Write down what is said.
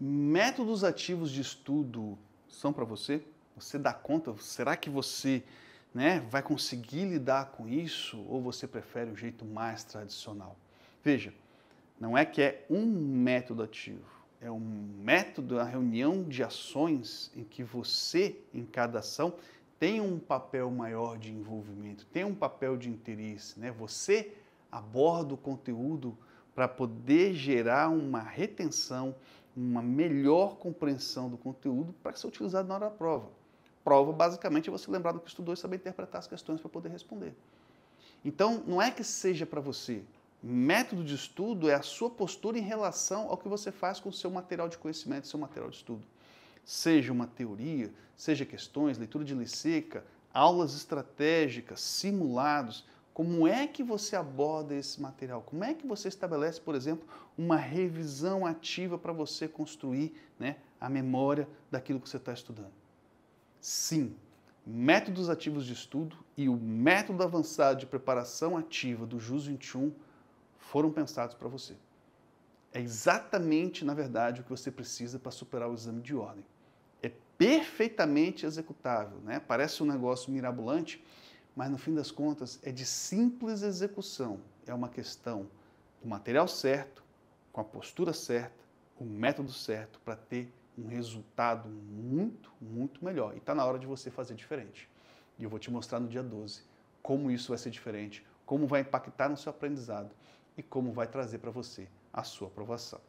métodos ativos de estudo são para você? Você dá conta? Será que você né, vai conseguir lidar com isso ou você prefere o jeito mais tradicional? Veja, não é que é um método ativo, é um método, a reunião de ações em que você, em cada ação, tem um papel maior de envolvimento, tem um papel de interesse, né? Você aborda o conteúdo para poder gerar uma retenção, uma melhor compreensão do conteúdo para ser utilizado na hora da prova. Prova, basicamente, é você lembrar do que estudou e saber interpretar as questões para poder responder. Então, não é que seja para você. Método de estudo é a sua postura em relação ao que você faz com o seu material de conhecimento, seu material de estudo. Seja uma teoria, seja questões, leitura de liceca, aulas estratégicas, simulados. Como é que você aborda esse material? Como é que você estabelece, por exemplo, uma revisão ativa para você construir né, a memória daquilo que você está estudando? Sim, métodos ativos de estudo e o método avançado de preparação ativa do JUS 21 foram pensados para você. É exatamente, na verdade, o que você precisa para superar o exame de ordem. É perfeitamente executável, né? Parece um negócio mirabolante, mas no fim das contas é de simples execução. É uma questão do material certo, com a postura certa, com o método certo para ter um resultado muito, muito melhor. E está na hora de você fazer diferente. E eu vou te mostrar no dia 12 como isso vai ser diferente, como vai impactar no seu aprendizado e como vai trazer para você a sua aprovação.